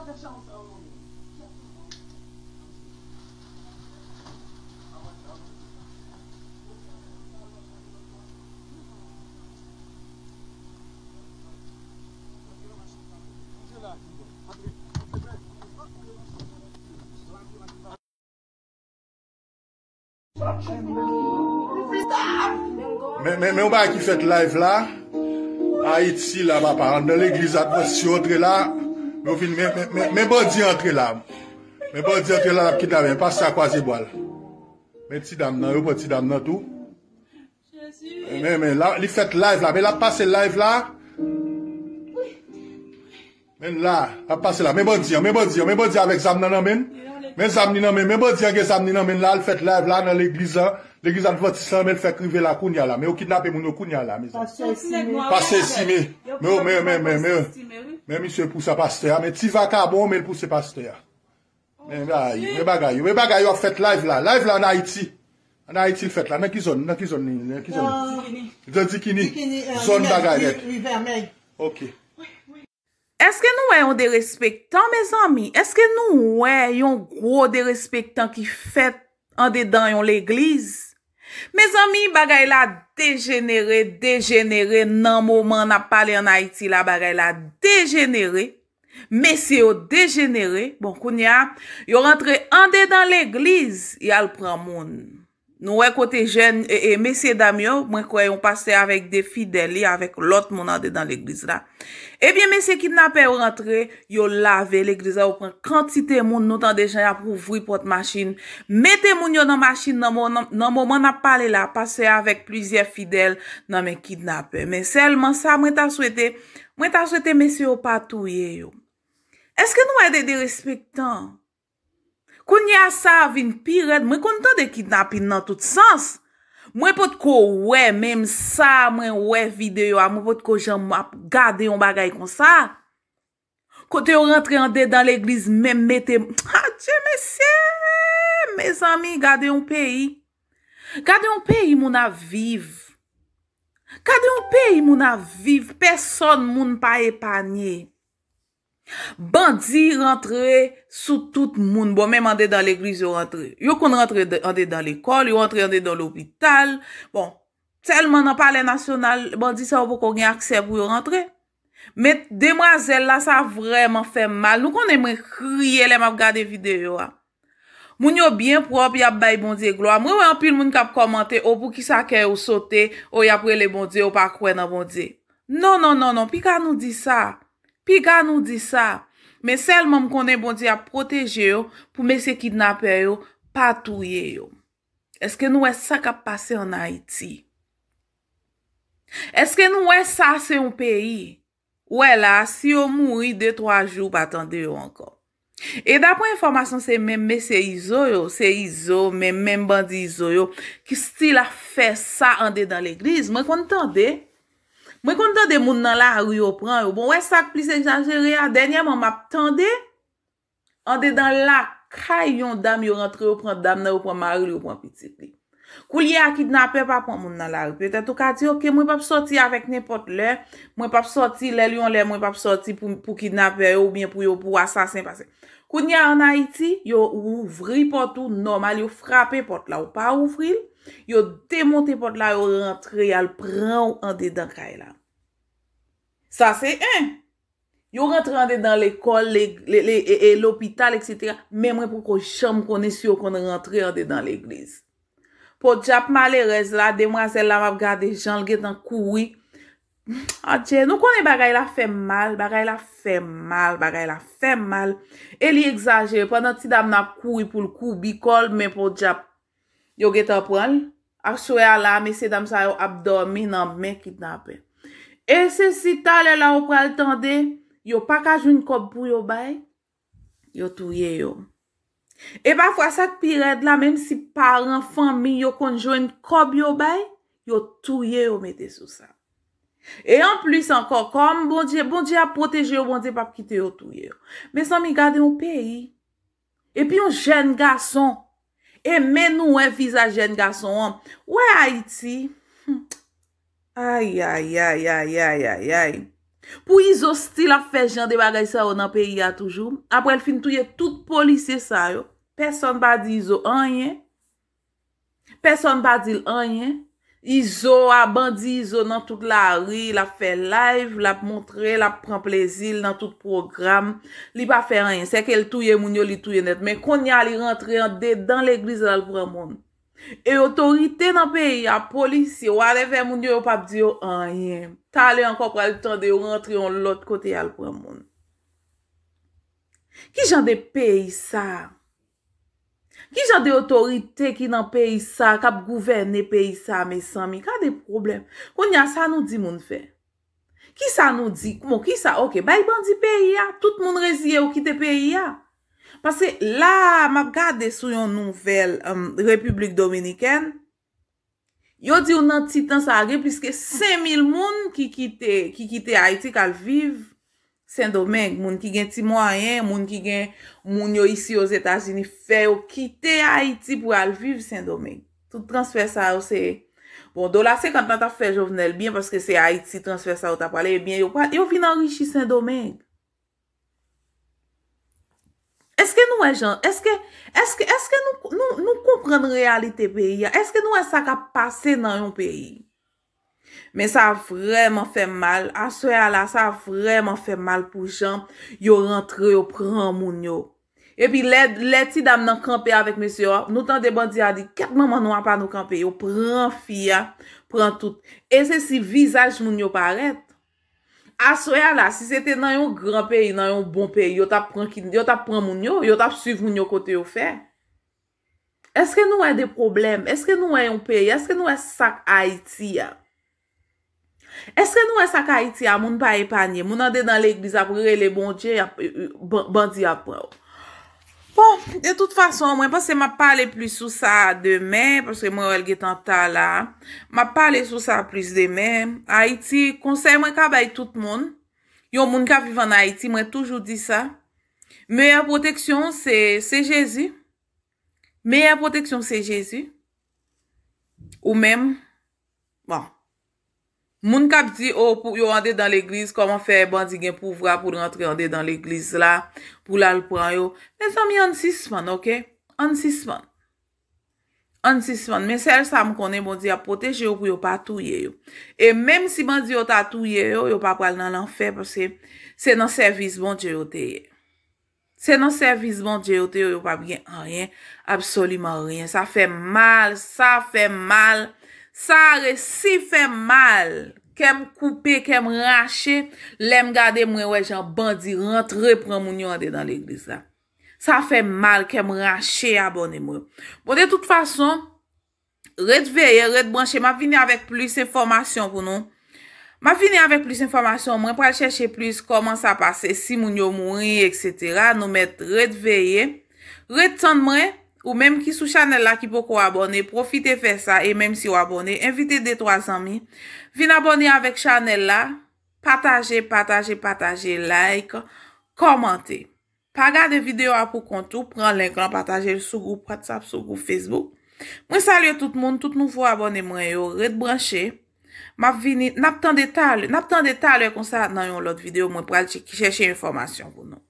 Nè wè mwen kou fè t'live la, A iti laban pwande, Le glập zèpe sè yow drè la. Mè bon di yon entre la mè. Mè bon di yon entre la mè ki dame. Mè pasè a kwa zi bo al. Mè ti dam nan. Yo bon ti dam nan tou. Mè men la. Li fet live la. Mè la pase live la. Mè la. A pase la. Mè bon di yon. Mè bon di yon. Mè bon di yon avek zam nan anmen. Mè zam ninan men. Mè bon di yon ge zam ninan men la. Li fet live la nan le gbiza. Le gbiza an fwati san men. Fek rive la koun ya la. Mè yo ki dame moun yo koun ya la. Mè yo. Pase si me. Pase si me. Mè mè se pousa pastè ya, mè ti va ka bon mè l pou se pastè ya. Mè bagay, mè bagay yo fèt live la, live la nan Haiti. Nan Haiti l fèt la, mè ki zon? Nan ki zon ni? Zon di ki ni? Zon euh, bagay net. Ni vermey. Ok. Eske nou wè yon de respektan, mè zami? Eske nou wè yon gro de respektan ki fèt an dedan yon l'eglise? Mez ami bagay la degenere, degenere, nan mou man ap pale an Haiti la bagay la degenere, meseyo degenere, bon koun ya, yo rentre ande dan l'eglize, yal pran moun. Nou wè kote jen, e, e mesye dam yo, mwen kwe yon pase avèk de fideli avèk lot moun an de dan l'eglize la. Ebyen, mesye kidnape yon rentre, yon lave l'eglize la, yon pren kanti temoun nou tan de jen aprouvri pot machin. Mè temoun yon nan machin nan moun, nan moun nan pale la, pase avèk plizye fidel nan men kidnape. Men selman sa, mwen ta souwete, mwen ta souwete mesye yon patouye yo. Eske nou wè de de respektan? Koun ya sa avin pi red, mwen kontan de ki napin nan tout sens. Mwen pot ko we mèm sa, mwen we videyo a, mwen pot ko jan mwap gade yon bagay kon sa. Kote yon rentre yon dedan l'eglis mèm mette, adye mesye, mes ami, gade yon peyi. Gade yon peyi moun aviv. Gade yon peyi moun aviv, person moun pa epanye. Bandi rentre sou tout moun Bo mèm ande dan l'eklis yo rentre Yo kon rentre ande dan l'ekol Yo rentre ande dan l'opital Bon, telman nan pale nasyonal Bandi sa ou pou kon gen aksep ou yo rentre Met demazèl la sa vreman fè mal Nou kon eme kriye lèm ap gade videyo Moun yo bien prop Yap bay bandi e glo Mwen wè anpil moun kap komante Ou oh, pou ki sa kè ou sote Ou oh, yap re le bandi ou pa kwen nan bandi Non, non, non, non, pi ka nou di sa Ki ga nou di sa? Men sel mom konen bondi a proteje yo pou mese kidnape yo, patouye yo. Eske nou wè sa ka pase an Haiti? Eske nou wè sa se yon peyi? Ou wè la si yo moui 2-3 jou patande yo ankon? E dapwen informasyon se mè mè se izo yo, se izo, mè mè mbandi izo yo, ki stil a fè sa ande dan l'egliz, mè kon tande? Mwen konta de moun nan la haru yo pran, yo bon wè sak plis e janjere, a denyèm an map tande, an de dan la kay yon dam yo rentre yo pran dam nan yo pran maril yo pran piti pli. Kou li a kidnapè pa pou moun nan la rupete, tou ka di yo ke mwen pap soti avek ne pot le, mwen pap soti le lyon le, mwen pap soti pou kidnapè yo, mwen pou yo pou asasen pase. Kou ni a an Haiti, yo ouvri pot ou normal, yo frape pot la ou pa ouvri, yo demote pot la yo rentre al pran ou ande dan kaye la. Sa se en, yo rentre ande dan l'ekol, e, e, l'opital, etc. men mwen pou kon chom konen si yo kon rentre ande dan l'eglise. Po djap mal erez la, demwazel la wap gade jan, lge tan kouwi. A dje, nou konen bagay la fe mal, bagay la fe mal, bagay la fe mal. Eli exaje, pwè nan ti dam nan kouwi pou l kou, bikol, men po djap, yo ge tan pral. Ak sou e ala, me se dam sa yo abdormi nan men ki dnape. E se si tal e la wap pral tande, yo pakaj un kop pou yo bay, yo touye yo. E ba fwa sak pi red la, menm si paran, fanmi, yo konjon, kob yo bay, yo touye yo mette sou sa. E an plis anko, kom, bon di bon a proteje bon yo, bon di pa pkite yo touye yo. Men san mi gade mou peyi. E pi yon jen gason, e men nou en fiz a jen gason, wè Haiti. Ay, ay, ay, ay, ay, ay, ay. Pou Izo sti la fe jande bagay sa yo nan peyi ya toujou, apre l fin touye tout polisye sa yo, peson ba di Izo anyen, peson ba di l anyen, Izo a bandi Izo nan tout la ri, la fe live, la montre, la pren plezil nan tout program, li ba fe anyen, se ke l touye moun yo li touye net, men kon ya li rentre an de dan l eglise dan l vran moun. E otorite nan peyi a polisi yo aleve moun yo yo pap diyo, anye, ta ale anko praliton de yo rentri yon lot kote yal kwen moun. Ki jan de peyi sa? Ki jan de otorite ki nan peyi sa kap gouvene peyi sa me san mi? Ka de problem? Koun ya sa nou di moun fe? Ki sa nou di? Moun ki sa? Ok, bay bandi peyi ya. Tout moun rezye yo kite peyi ya. Pase la, map gade sou yon nouvel um, Republik Dominikèn, yo di yon nan ti tan sa agè, piske 5.000 moun ki kite Haiti kalviv Saint-Domingue. Moun ki gen ti mouayen, moun ki gen moun yo isi yo zetajini fe, yo kite Haiti pou alviv Saint-Domingue. Tout transfer sa ou se. Bon, do la se kan tan ta fe jovnel bin, paske se Haiti transfer sa ou ta pale, yo vin anri chi Saint-Domingue. Eske nou komprende realite peyi? Eske nou esak a pase nan yon peyi? Men sa vreman fe mal. Aswe ala, sa vreman fe mal pou jan yo rentre yo pran moun yo. Epi leti dam nan kampey avik mesyo, oh, nou tan de bandi a di, ket maman nou apan nou kampey? Yo pran fya, pran tout. Ese si vizaj moun yo paret? A soya la, si se te nan yon gran peyi, nan yon bon peyi, yo tap pran moun yo, yo tap suiv moun yo kote yo fe. Eske nou e de problem? Eske nou e yon peyi? Eske nou e sak Haiti ya? Eske nou e sak Haiti ya? Moun pa e panye, moun an de nan le ikbizak, moun re le bon di apraw. Bon, de tout fason, mwen pas se ma pale plus sou sa demen, paske mwen wèl get an ta la, ma pale sou sa plus demen, Haiti, konsey mwen kabay tout moun, yon moun kab vivan Haiti, mwen toujou di sa, meyè protection se, se Jezu, meyè protection se Jezu, ou men, bon. Moun kap di, oh, yo ande dan l'eglise, koman fe, bandi gen pouvra pou rentre ande dan l'eglise la, pou la l'pren yo. Men san mi ansisman, ok? Ansisman. Ansisman. Men sel sa m konen, mou bon, di apoteje yo pou yo patouye yo. E menm si mou di yo tatouye yo, yo pa pral nan l'anfe, pwese se nan servis moun dje yo teye. Se nan servis moun dje yo teye, yo pa mwen gen a ryen, absoliman ryen. Sa fe mal, sa fe mal, sa re si fe mal. Kèm koupe, kèm rache, lèm gade mwen wè jan bandi rentre pran moun yo ande dan l'eglise la. Sa fè mal kèm rache abone mwen. Bon, de tout fason, red veye, red branche, ma vini avèk plis informasyon pou nou. Ma vini avèk plis informasyon mwen, pral chèche plis koman sa pase, si moun yo moun, etc. Nou met red veye, red tante mwen. Ou menm ki sou chanel la ki poko wabone, profite fe sa e menm si wabone, invite de 300.000. Vin abone avek chanel la, pataje, pataje, pataje, like, komante. Pagade videyo apou kontou, pran link lan, pataje sou group WhatsApp, sou group Facebook. Mwen salye tout moun, tout nouvo wabone mwen yo, red branche. Mwen vini, nap tan detal, nap tan detal yo konsa nan yon lot videyo mwen pral cheke, cheche informasyon moun nou.